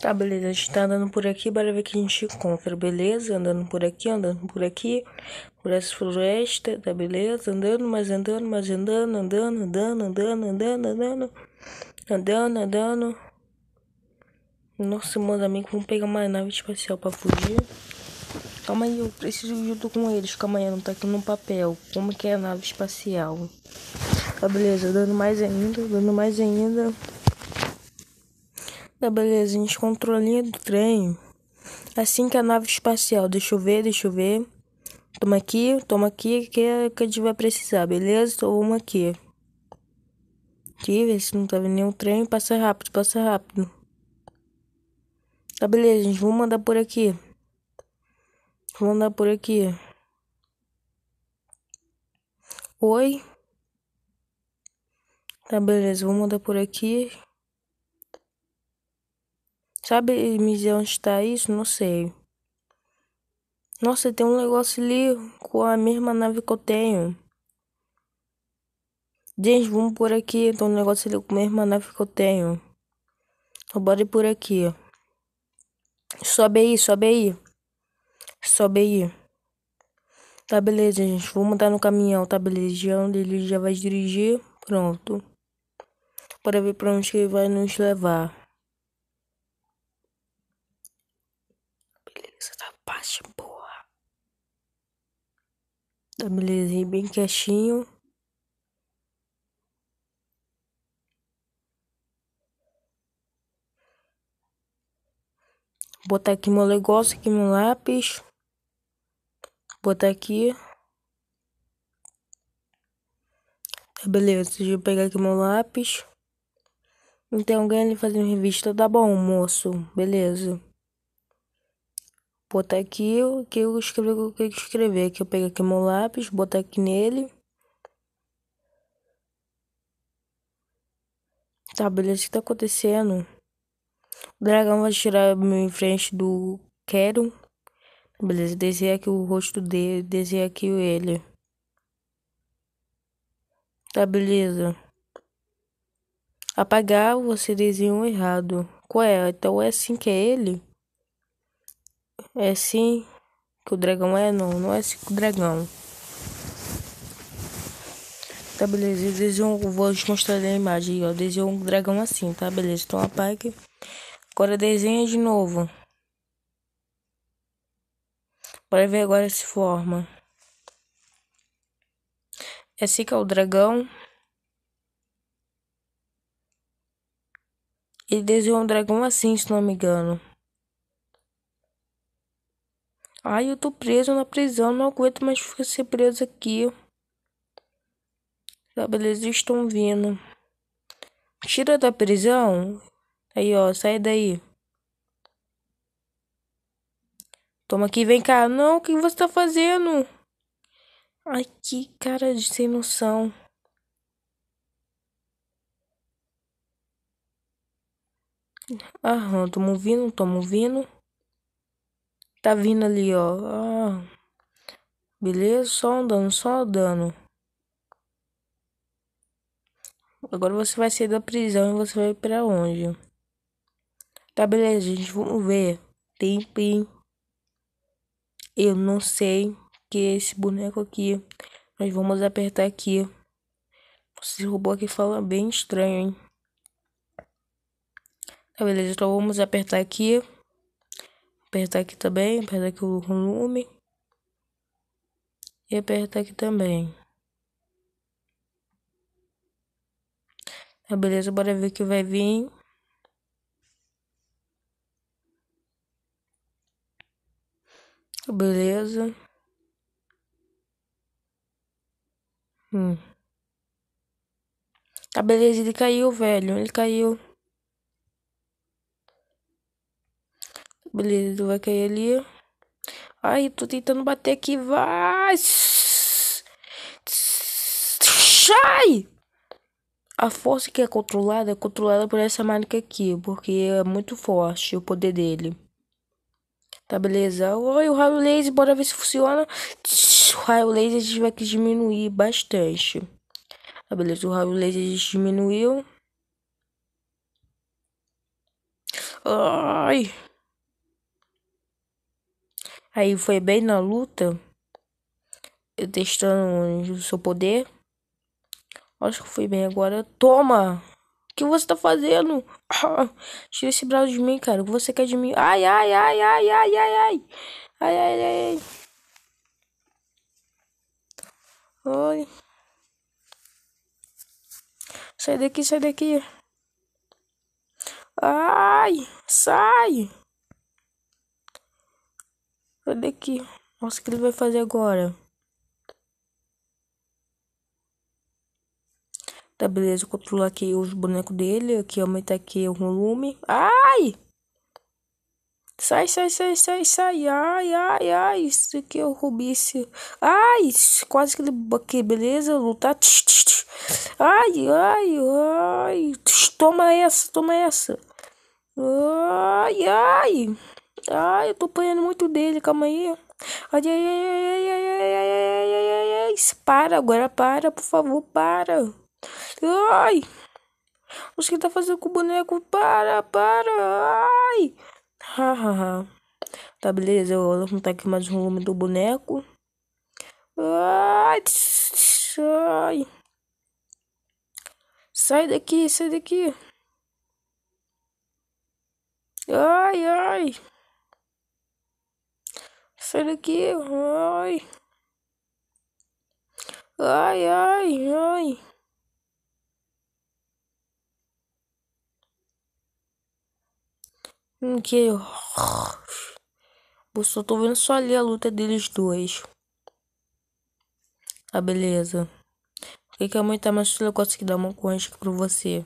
Tá, beleza, a gente tá andando por aqui, bora ver o que a gente encontra, beleza? Andando por aqui, andando por aqui, por essa floresta, tá beleza? Andando, mas andando, mas andando, andando, andando, andando, andando, andando, andando, andando. Nossa, meus amigos vão pegar uma nave espacial pra fugir. Calma aí, eu preciso ir junto com eles, que amanhã não tá aqui no papel. Como que é a nave espacial? Tá, beleza, andando mais ainda, andando mais ainda da tá, belezinha encontrou a linha do trem. Assim que a nave espacial, deixa eu ver, deixa eu ver. Toma aqui, toma aqui, que é que a gente vai precisar, beleza? Toma aqui. Aqui, ver se não tá vindo nenhum trem. Passa rápido, passa rápido. Tá, beleza, gente. Vamos mandar por aqui. Vamos mandar por aqui. Oi. Tá, beleza. Vou mandar por aqui. Sabe me dizer onde está isso? Não sei. Nossa, tem um negócio ali com a mesma nave que eu tenho. Gente, vamos por aqui. Tem um negócio ali com a mesma nave que eu tenho. Então, bora por aqui. Sobe aí, sobe aí. Sobe aí. Tá, beleza, gente. vamos montar no caminhão, tá, beleza? Ele já vai dirigir. Pronto. Para ver para onde ele vai nos levar. isso tá parte, boa Tá belezinha, bem quietinho. Botar aqui meu negócio, aqui meu lápis. Botar aqui. Tá beleza, deixa eu pegar aqui meu lápis. Então, ganha ele fazer uma revista, tá bom, moço. Beleza botar aqui o que eu escrevi o que eu escrever. que eu pego aqui meu lápis, botar aqui nele. Tá, beleza, o que tá acontecendo? O dragão vai tirar meu em frente do Quero. Beleza, desenhei aqui o rosto dele, desenhei aqui ele. Tá, beleza. Apagar, você desenhou errado. Qual é? Então é assim que é ele? É sim, que o dragão é? Não, não é assim que o dragão. Tá beleza, eu desenho, vou te mostrar a imagem. Eu desenho um dragão assim, tá beleza? Então apague. Agora desenha de novo. Para ver agora se forma. É assim que é o dragão. Ele desenhou um dragão assim, se não me engano. Ai, eu tô preso na prisão, não aguento mais ficar ser preso aqui. Tá, beleza, eles estão vindo. Tira da prisão. Aí, ó, sai daí. Toma aqui, vem cá. Não, o que você tá fazendo? Ai, que cara de sem noção. Aham, tô movendo, tô movendo. Tá vindo ali, ó. Ah, beleza, só andando, só andando. Agora você vai sair da prisão e você vai pra onde? Tá, beleza, gente. Vamos ver. tempo Eu não sei que é esse boneco aqui. Nós vamos apertar aqui. Esse robô aqui fala bem estranho, hein? Tá, beleza. Então vamos apertar aqui. Apertar aqui também, apertar aqui o volume. E apertar aqui também. Tá, beleza, bora ver o que vai vir. beleza. Hum. Tá, beleza, ele caiu, velho. Ele caiu. Beleza, tu vai cair ali. Ai, tô tentando bater aqui. Vai! Sai! A força que é controlada é controlada por essa máquina aqui, porque é muito forte o poder dele. Tá beleza? Oi, o raio laser, bora ver se funciona. O raio laser a gente vai que diminuir bastante. Tá beleza, o raio laser a gente diminuiu. Ai! Aí foi bem na luta, eu testando o seu poder. Acho que foi bem agora. Toma! O que você tá fazendo? Tira esse braço de mim, cara. O que você quer de mim? Ai, ai, ai, ai, ai, ai, ai. Ai, ai, ai. Ai. Sai daqui, sai daqui. Ai, sai. Cadê Nossa, o que ele vai fazer agora? Tá, beleza. controlo aqui os bonecos dele. Aqui, aumenta aqui o volume. Ai! Sai, sai, sai, sai, sai. Ai, ai, ai. Isso aqui é o rubice. Ai, quase que ele... Aqui, beleza. Lutar. Ai, ai, ai. Toma essa, toma essa. Ai, ai ai eu tô apanhando muito dele, calma aí. Ai, ai, ai, ai, ai, ai, ai, ai, ai, ai, Para, agora para, por favor, para. Ai. O que tá fazendo com o boneco? Para, para. Ai. Ha, ha, ha. Tá, beleza. Eu vou montar aqui mais um volume do boneco. Ai. Ai. Sai daqui, sai daqui. Ai, ai. Sai daqui, ai. Ai, ai, ai. Hum, que... Eu só tô vendo só ali a luta deles dois. Ah, beleza. Por que, que a mãe tá mais eu consigo dar uma corrente aqui pra você?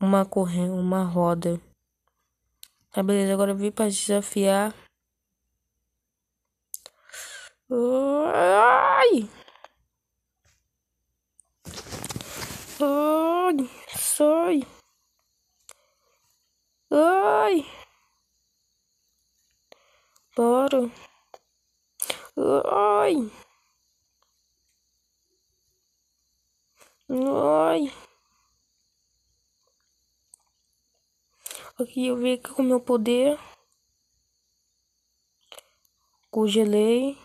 Uma corrente, uma roda. Tá, beleza. Agora eu vim pra desafiar Ai! Ai! Sai! Ai! para, Ai! Ai! Aqui eu vi aqui com o meu poder. Congelei.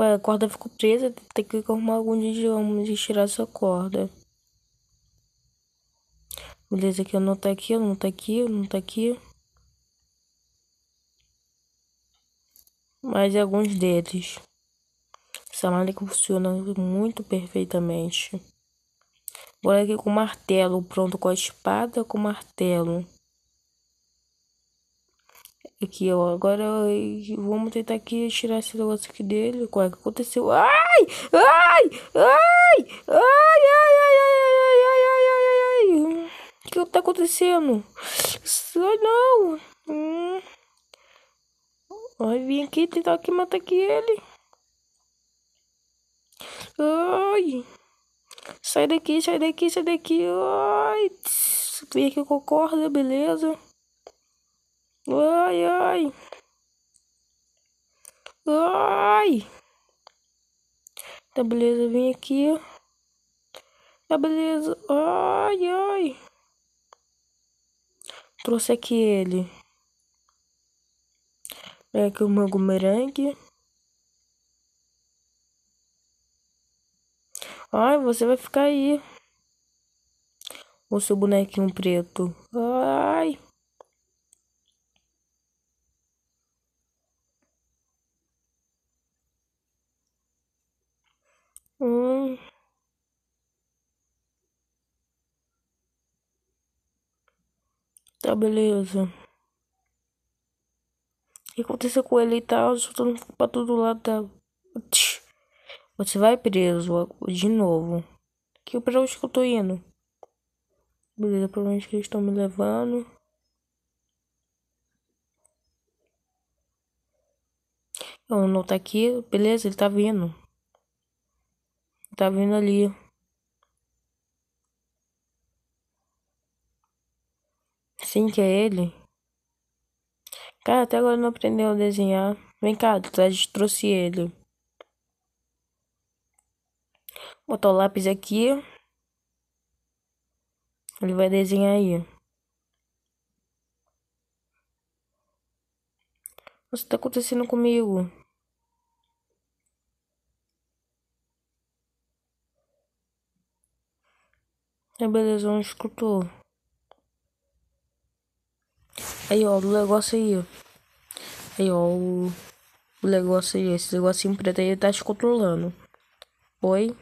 a corda ficou presa, tem que arrumar algum jeito de, vamos, de tirar essa corda. Beleza, aqui não tá aqui, não tá aqui, não tá aqui. Mas alguns deles. Essa máquina funciona muito perfeitamente. agora aqui com o martelo, pronto, com a espada, com o martelo. Aqui, ó. Agora vamos tentar aqui tirar esse negócio aqui dele. Qual é que aconteceu? Ai! Ai! Ai! Ai! Ai! Ai! Ai! Ai! Ai! Ai! O que tá acontecendo? Ai, não! Ai, vim aqui tentar aqui matar aqui ele. Ai! Sai daqui, sai daqui, sai daqui. Ai! Vem aqui com a corda, beleza? Ai, ai. Ai. Tá beleza, vem aqui. Tá beleza. Ai, ai. Trouxe aqui ele. Pega é aqui o meu bumerangue. Ai, você vai ficar aí. O seu bonequinho preto. Ai. Tá, beleza. O que aconteceu com ele e tal? Soltando pra todo lado tá? Você vai preso de novo. Que pra onde que eu tô indo? Beleza, pra onde que eles estão me levando? Eu não tá aqui, beleza, ele tá vindo. Tá vindo ali. Sim, que é ele. Cara, até agora não aprendeu a desenhar. Vem cá, trouxe, tá trouxe ele. Vou botar o lápis aqui. Ele vai desenhar aí. o que tá acontecendo comigo? É beleza, um escultor. Aí, ó, o negócio aí. Aí, ó, o, o negócio aí, esse negocinho preto aí tá te controlando. Oi?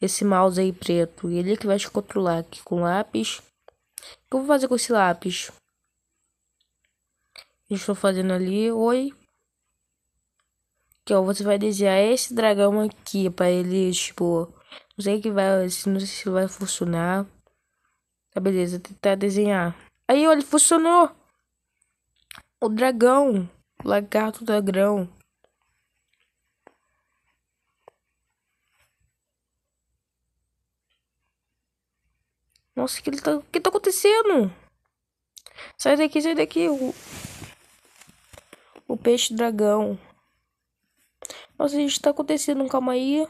Esse mouse aí preto, ele que vai te controlar aqui com lápis. O que eu vou fazer com esse lápis? Estou fazendo ali, oi. Que ó, você vai desenhar esse dragão aqui para ele, tipo, não sei que vai, não sei se vai funcionar. Tá beleza, tentar desenhar. Aí, olha, funcionou. O dragão. lagarto dragão. Nossa, que ele tá... o que tá acontecendo? Sai daqui, sai daqui. O, o peixe dragão. Nossa, a gente tá acontecendo. Calma aí.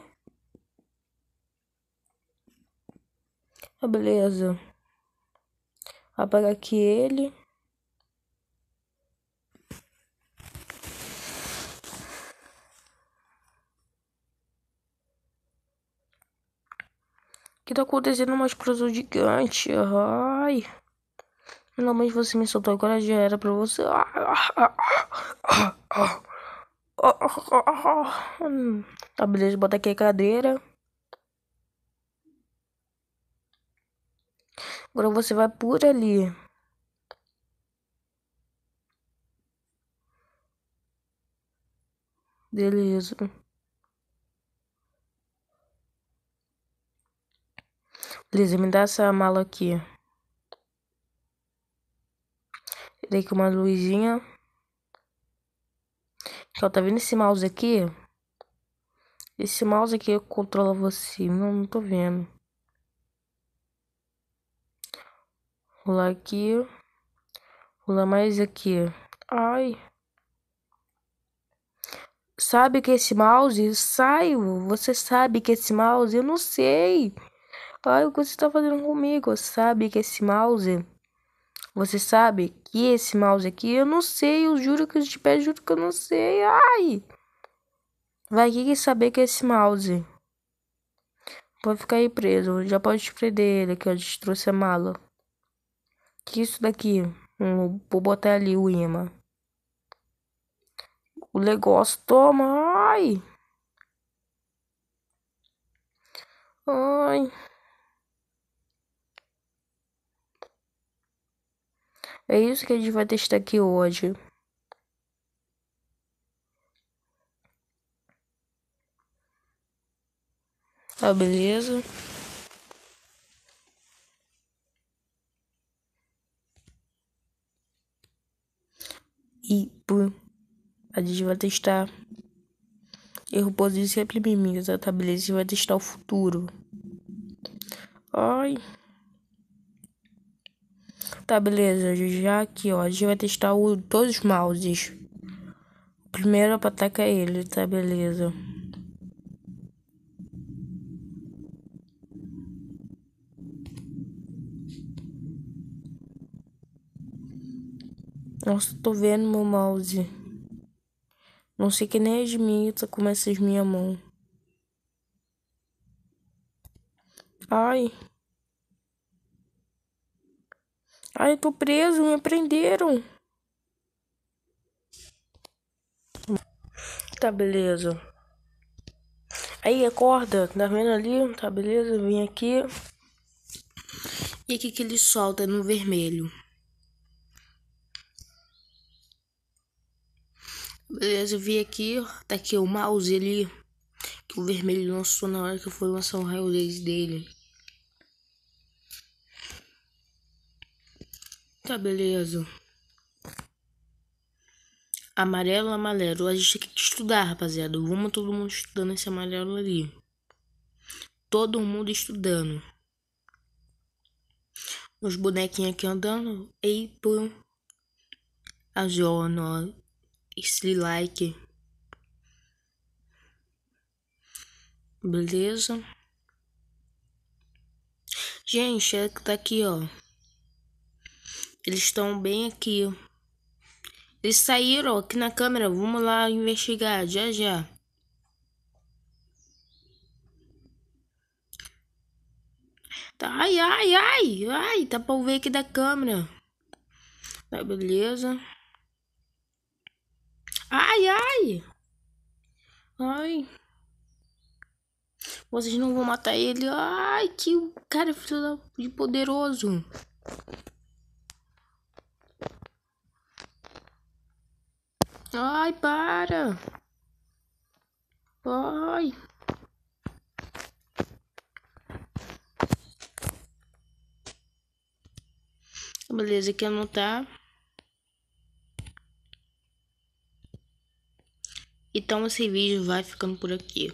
Ah, beleza apagar aqui ele. que tá acontecendo uma explosão gigante. Ai. Finalmente você me soltou. Agora já era pra você. Ah, ah, ah, tá, beleza. Bota aqui a cadeira. Agora você vai por ali. Beleza. Beleza, me dá essa mala aqui. Tirei com uma luzinha. Então, tá vendo esse mouse aqui? Esse mouse aqui controla você. Não, não tô vendo. Pula aqui. Pula mais aqui. Ai. Sabe que esse mouse saiu. Você sabe que esse mouse. Eu não sei. Ai, o que você está fazendo comigo? Sabe que esse mouse. Você sabe que esse mouse aqui. Eu não sei. Eu juro que eu te peço, juro que eu não sei. Ai. Vai que é saber que é esse mouse. Pode ficar aí preso. Já pode prender ele aqui, ó. A gente trouxe a mala que isso daqui. Hum, vou botar ali o imã. O negócio toma. Ai. Ai. É isso que a gente vai testar aqui hoje. Tá, beleza. A gente vai testar erro positivo e inimigos. A a gente vai testar o futuro. Ai. Tá, beleza. Já aqui, ó. A gente vai testar o, todos os mouses. Primeiro pra atacar é ele, tá? Beleza. Nossa, tô vendo meu mouse. Não sei que nem admita como essas minha mão. Ai. Ai, tô preso, me prenderam. Tá, beleza. Aí, acorda, tá vendo ali? Tá, beleza, vim aqui. E aqui que ele solta no vermelho. Beleza, eu vi aqui, ó, tá aqui o mouse ali, que o vermelho lançou na hora que eu fui lançar o raio laser dele. Tá, beleza. Amarelo, amarelo. A gente tem que estudar, rapaziada. Vamos todo mundo estudando esse amarelo ali. Todo mundo estudando. Os bonequinhos aqui andando. April. A Joana, esse like. Beleza? Gente, é que tá aqui, ó. Eles estão bem aqui. Eles saíram aqui na câmera. Vamos lá investigar já já. Tá, ai, ai, ai, ai, tá pra ver aqui da câmera. Tá, beleza. Ai, ai! Ai. Vocês não vão matar ele. Ai, que cara é filho de poderoso. Ai, para. Ai. Beleza, aqui não tá. Então esse vídeo vai ficando por aqui.